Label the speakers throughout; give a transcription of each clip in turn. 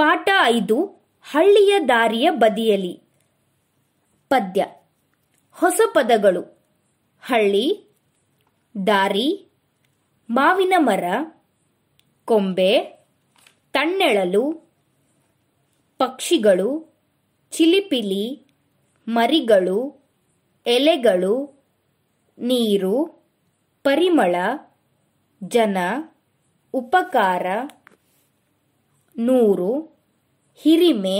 Speaker 1: ಪಾಠ ಐದು ಹಳ್ಳಿಯ ದಾರಿಯ ಬದಿಯಲಿ. ಪದ್ಯ ಹೊಸ ಪದಗಳು ಹಳ್ಳಿ ದಾರಿ ಮಾವಿನ ಮರ ಕೊಂಬೆ ತಣ್ಣೆಳಲು ಪಕ್ಷಿಗಳು ಚಿಲಿಪಿಲಿ ಮರಿಗಳು ಎಲೆಗಳು ನೀರು ಪರಿಮಳ ಜನ ಉಪಕಾರ ನೂರು ಹಿರಿಮೆ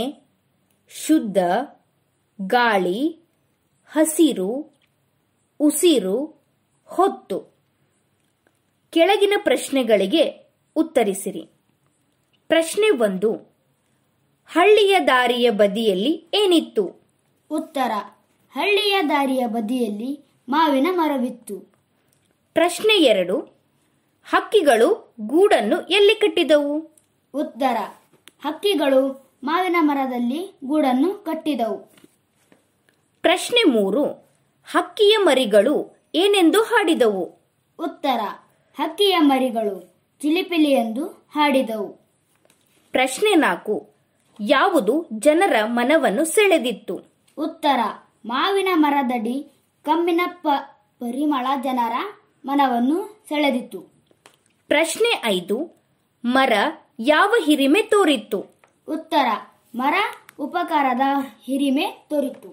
Speaker 1: ಶುದ್ಧ ಗಾಳಿ ಹಸಿರು ಉಸಿರು ಹೊತ್ತು ಕೆಳಗಿನ ಪ್ರಶ್ನೆಗಳಿಗೆ ಉತ್ತರಿಸಿರಿ ಪ್ರಶ್ನೆ ಒಂದು ಹಳ್ಳಿಯ ದಾರಿಯ ಬದಿಯಲ್ಲಿ ಏನಿತ್ತು ಉತ್ತರ
Speaker 2: ಹಳ್ಳಿಯ ದಾರಿಯ ಬದಿಯಲ್ಲಿ ಮಾವಿನ ಮರವಿತ್ತು ಪ್ರಶ್ನೆ ಎರಡು ಹಕ್ಕಿಗಳು ಗೂಡನ್ನು ಎಲ್ಲಿ ಕಟ್ಟಿದವು ಉತ್ತರ ಹಕ್ಕಿಗಳು ಮಾವಿನ ಮರದಲ್ಲಿ ಗೂಡನ್ನು ಕಟ್ಟಿದವು ಪ್ರಶ್ನೆ ಮೂರು ಹಕ್ಕಿಯ ಮರಿಗಳು ಏನೆಂದು ಹಾಡಿದವು ಉತ್ತರ ಹಕ್ಕಿಯ ಮರಿಗಳು ಚಿಲಿಪಿಲಿ ಎಂದು ಹಾಡಿದವು ಪ್ರಶ್ನೆ ನಾಲ್ಕು ಯಾವುದು ಜನರ ಮನವನ್ನು ಸೆಳೆದಿತ್ತು ಉತ್ತರ ಮಾವಿನ ಮರದಡಿ ಕಮ್ಮಿನ ಪರಿಮಳ ಜನರ ಮನವನ್ನು ಸೆಳೆದಿತ್ತು ಪ್ರಶ್ನೆ ಐದು ಮರ ಯಾವ ಹಿರಿಮೆ ತೋರಿತ್ತು ಉತ್ತರ ಮರ ಉಪಕಾರದ ಹಿರಿಮೆ ತೋರಿತು